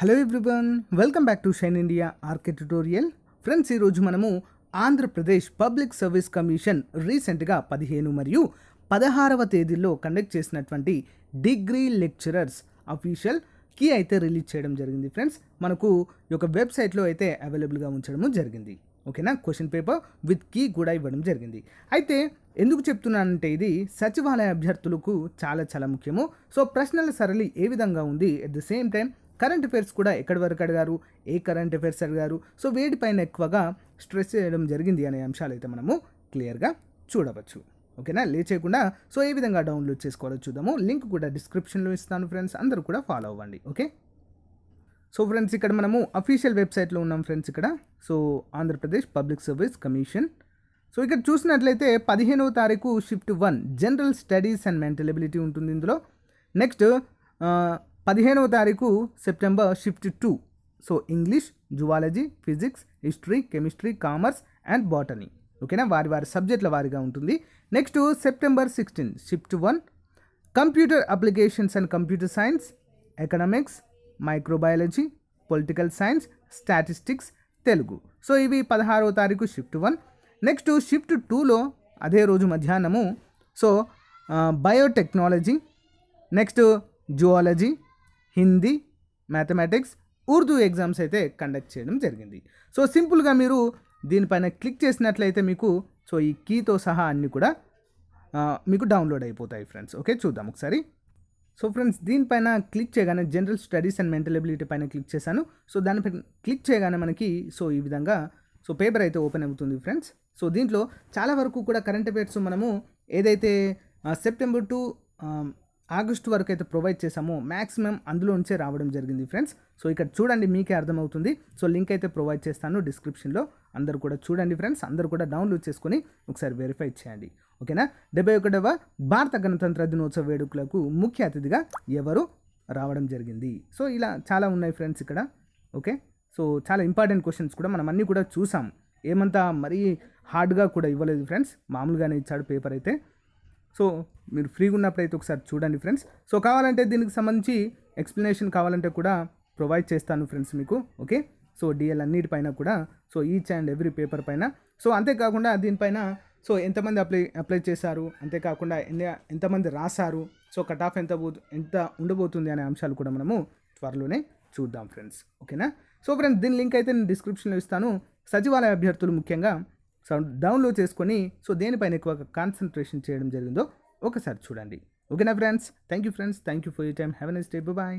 hello everyone welcome back to shine India RK tutorial friends ఈరోజు మనము Andhra Pradesh public service commission రీసెంట్గా పదిహేను మరియు పదహారవ తేదీల్లో కండక్ట్ చేసినటువంటి డిగ్రీ లెక్చరర్స్ అఫీషియల్ కీ అయితే రిలీజ్ చేయడం జరిగింది ఫ్రెండ్స్ మనకు ఒక వెబ్సైట్లో అయితే అవైలబుల్గా ఉంచడం జరిగింది ఓకేనా క్వశ్చన్ పేపర్ విత్ కీ కూడా ఇవ్వడం జరిగింది అయితే ఎందుకు చెప్తున్నానంటే ఇది సచివాలయ అభ్యర్థులకు చాలా చాలా ముఖ్యము సో ప్రశ్నల సరళి ఏ విధంగా ఉంది at the same time current affairs కూడా ఎక్కడి వరకు అడిగారు ఏ కరెంట్ అఫైర్స్ అడిగారు సో వేటిపైన ఎక్కువగా స్ట్రెస్ చేయడం జరిగింది అనే అంశాలు అయితే మనము క్లియర్గా చూడవచ్చు ఓకేనా లేచేయకుండా సో ఏ విధంగా డౌన్లోడ్ చేసుకోవాలో చూద్దాము లింక్ కూడా డిస్క్రిప్షన్లో ఇస్తాను ఫ్రెండ్స్ అందరూ కూడా ఫాలో అవ్వండి ఓకే సో ఫ్రెండ్స్ ఇక్కడ మనము అఫీషియల్ వెబ్సైట్లో ఉన్నాం ఫ్రెండ్స్ ఇక్కడ so Andhra Pradesh public service commission so ఇక్కడ చూసినట్లయితే పదిహేనవ తారీఖు shift one general studies and mental ability ఉంటుంది ఇందులో నెక్స్ట్ పదిహేనవ తారీఖు September shift two so English zoology physics history chemistry commerce and botany ఓకేనా వారి వారి సబ్జెక్టుల వారిగా ఉంటుంది next September sixteen shift one computer applications and computer science economics microbiology political science statistics Telugu so ఇవి పదహారవ తారీఖు షిఫ్ట్ వన్ నెక్స్ట్ షిఫ్ట్ టూలో అదే రోజు మధ్యాహ్నము so biotechnology next zoology Hindi mathematics Urdu exams అయితే కండక్ట్ చేయడం జరిగింది సో సింపుల్గా మీరు దీనిపైన క్లిక్ చేసినట్లయితే మీకు సో ఈ కీతో సహా అన్నీ కూడా మీకు డౌన్లోడ్ అయిపోతాయి ఫ్రెండ్స్ ఓకే చూద్దాం ఒకసారి సో ఫ్రెండ్స్ దీనిపైన క్లిక్ చేయగానే general studies and mental ability పైన క్లిక్ చేశాను సో దానిపై క్లిక్ చేయగానే మనకి సో ఈ విధంగా సో పేపర్ అయితే ఓపెన్ అవుతుంది ఫ్రెండ్స్ సో దీంట్లో చాలా వరకు కూడా కరెంట్ అఫైర్స్ మనము ఏదైతే సెప్టెంబర్ టు ఆగస్టు వరకు అయితే ప్రొవైడ్ చేసాము మ్యాక్సిమం అందులోంచే రావడం జరిగింది ఫ్రెండ్స్ సో ఇక్కడ చూడండి మీకే అర్థమవుతుంది సో లింక్ అయితే ప్రొవైడ్ చేస్తాను డిస్క్రిప్షన్లో అందరు కూడా చూడండి ఫ్రెండ్స్ అందరు కూడా డౌన్లోడ్ చేసుకొని ఒకసారి వెరిఫై చేయండి ఓకేనా డెబ్బై ఒకటవ భారత గణతంత్ర దినోత్సవ వేడుకలకు ముఖ్య అతిథిగా ఎవరు రావడం జరిగింది సో ఇలా చాలా ఉన్నాయి ఫ్రెండ్స్ ఇక్కడ ఓకే సో చాలా ఇంపార్టెంట్ క్వశ్చన్స్ కూడా మనం అన్నీ కూడా చూసాం ఏమంతా మరీ హార్డ్గా కూడా ఇవ్వలేదు ఫ్రెండ్స్ మామూలుగానే ఇచ్చాడు పేపర్ అయితే సో మీరు ఫ్రీగా ఉన్నప్పుడైతే ఒకసారి చూడండి ఫ్రెండ్స్ సో కావాలంటే దీనికి సంబంధించి ఎక్స్ప్లెనేషన్ కావాలంటే కూడా ప్రొవైడ్ చేస్తాను ఫ్రెండ్స్ మీకు ఓకే సో డిఎల్ అన్నిటిపైన కూడా so each and every paper పైన సో అంతేకాకుండా దీనిపైన సో ఎంతమంది అప్లై అప్లై చేశారు అంతేకాకుండా ఎన్ని ఎంతమంది రాశారు సో కట్ ఆఫ్ ఎంత పో ఎంత ఉండబోతుంది అనే అంశాలు కూడా మనము త్వరలోనే చూద్దాం ఫ్రెండ్స్ ఓకేనా సో ఫ్రెండ్స్ దీని లింక్ అయితే నేను డిస్క్రిప్షన్లో ఇస్తాను సచివాలయ అభ్యర్థులు ముఖ్యంగా డౌన్లోడ్ చేసుకొని సో దేనిపైన ఎక్కువ కాన్సన్ట్రేషన్ చేయడం జరిగిందో ఒకసారి చూడండి ఓకేనా friends thank you friends thank you for you time have nice day bye